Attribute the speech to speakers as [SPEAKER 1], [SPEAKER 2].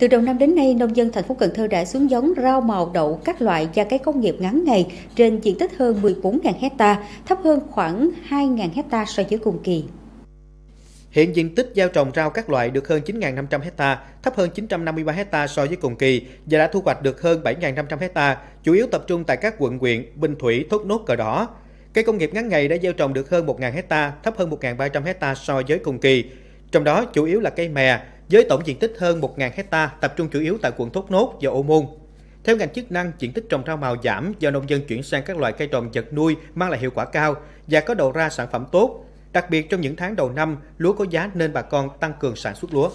[SPEAKER 1] Từ đầu năm đến nay, nông dân thành phố Cần Thơ đã xuống giống rau màu đậu các loại và cây công nghiệp ngắn ngày trên diện tích hơn 14.000 hecta, thấp hơn khoảng 2.000 hecta so với cùng kỳ.
[SPEAKER 2] Hiện diện tích gieo trồng rau các loại được hơn 9.500 hecta, thấp hơn 953 hecta so với cùng kỳ và đã thu hoạch được hơn 7.500 hecta, chủ yếu tập trung tại các quận huyện Bình Thủy, Thốt Nốt, Cờ Đỏ. Cây công nghiệp ngắn ngày đã gieo trồng được hơn 1.000 hecta, thấp hơn 1.300 hecta so với cùng kỳ. Trong đó chủ yếu là cây mè, với tổng diện tích hơn 1.000 hecta tập trung chủ yếu tại quận Thốt Nốt và Ô Môn. Theo ngành chức năng, diện tích trồng rau màu giảm do nông dân chuyển sang các loại cây trồng vật nuôi mang lại hiệu quả cao và có đầu ra sản phẩm tốt. Đặc biệt trong những tháng đầu năm, lúa có giá nên bà con tăng cường sản xuất lúa.